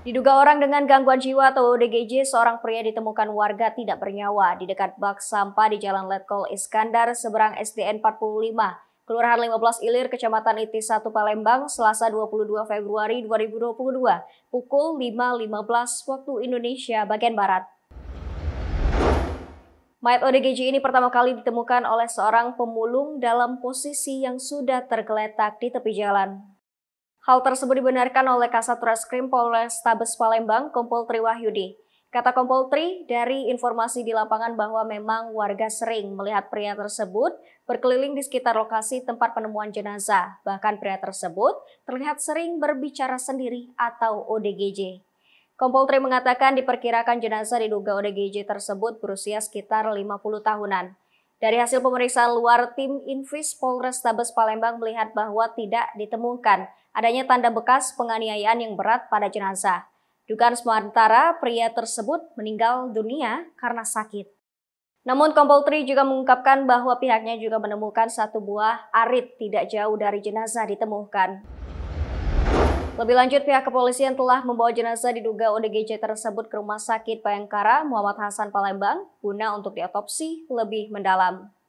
Diduga orang dengan gangguan jiwa atau ODGJ, seorang pria ditemukan warga tidak bernyawa di dekat bak sampah di Jalan Letkol Iskandar, seberang SDN 45, Kelurahan 15 Ilir, Kecamatan Iti 1 Palembang, Selasa 22 Februari 2022, pukul 5.15 waktu Indonesia bagian Barat. Mayat ODGJ ini pertama kali ditemukan oleh seorang pemulung dalam posisi yang sudah tergeletak di tepi jalan. Hal tersebut dibenarkan oleh Kasat Reskrim Tabes Palembang, Kompol Tri Wahyudi. Kata Kompol Tri, dari informasi di lapangan bahwa memang warga sering melihat pria tersebut berkeliling di sekitar lokasi tempat penemuan jenazah. Bahkan pria tersebut terlihat sering berbicara sendiri atau ODGJ. Kompol Tri mengatakan diperkirakan jenazah diduga ODGJ tersebut berusia sekitar 50 tahunan. Dari hasil pemeriksaan luar, tim Invis Tabes Palembang melihat bahwa tidak ditemukan adanya tanda bekas penganiayaan yang berat pada jenazah. Dugaan sementara, pria tersebut meninggal dunia karena sakit. Namun Kompoltri juga mengungkapkan bahwa pihaknya juga menemukan satu buah arit tidak jauh dari jenazah ditemukan. Lebih lanjut, pihak kepolisian telah membawa jenazah diduga ODGJ tersebut ke Rumah Sakit Bayangkara Muhammad Hasan Palembang guna untuk diotopsi lebih mendalam.